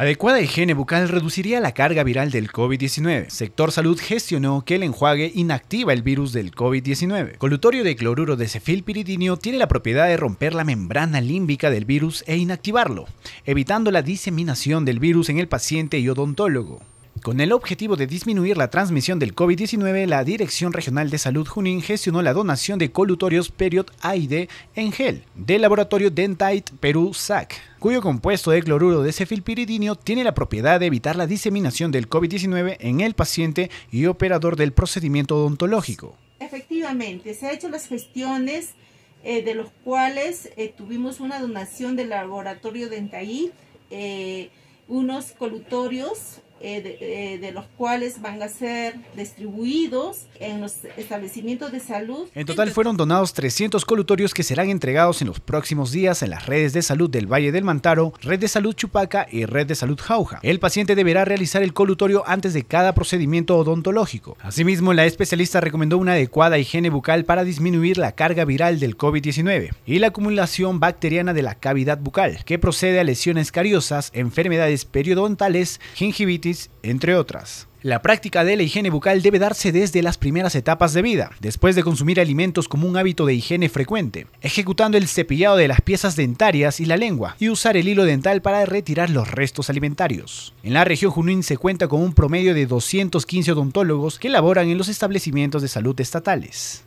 Adecuada higiene bucal reduciría la carga viral del COVID-19. Sector Salud gestionó que el enjuague inactiva el virus del COVID-19. Colutorio de cloruro de cefilpiridinio tiene la propiedad de romper la membrana límbica del virus e inactivarlo, evitando la diseminación del virus en el paciente y odontólogo. Con el objetivo de disminuir la transmisión del COVID-19, la Dirección Regional de Salud Junín gestionó la donación de colutorios Period AID en gel del laboratorio Dentite Perú SAC, cuyo compuesto de cloruro de cefilpiridinio tiene la propiedad de evitar la diseminación del COVID-19 en el paciente y operador del procedimiento odontológico. Efectivamente, se han hecho las gestiones eh, de los cuales eh, tuvimos una donación del laboratorio Dentite, eh, unos colutorios eh, de, eh, de, los cuales van a ser distribuidos en los establecimientos de salud. En total fueron donados 300 colutorios que serán entregados en los próximos días en las redes de salud del Valle del Mantaro, Red de Salud Chupaca y Red de Salud Jauja. El paciente deberá realizar el colutorio antes de cada procedimiento odontológico. Asimismo, la especialista recomendó una adecuada higiene bucal para disminuir la carga viral del COVID-19 y la acumulación bacteriana de la cavidad bucal, que procede a lesiones cariosas, enfermedades periodontales, gingivitis, entre otras. La práctica de la higiene bucal debe darse desde las primeras etapas de vida, después de consumir alimentos como un hábito de higiene frecuente, ejecutando el cepillado de las piezas dentarias y la lengua, y usar el hilo dental para retirar los restos alimentarios. En la región Junín se cuenta con un promedio de 215 odontólogos que laboran en los establecimientos de salud estatales.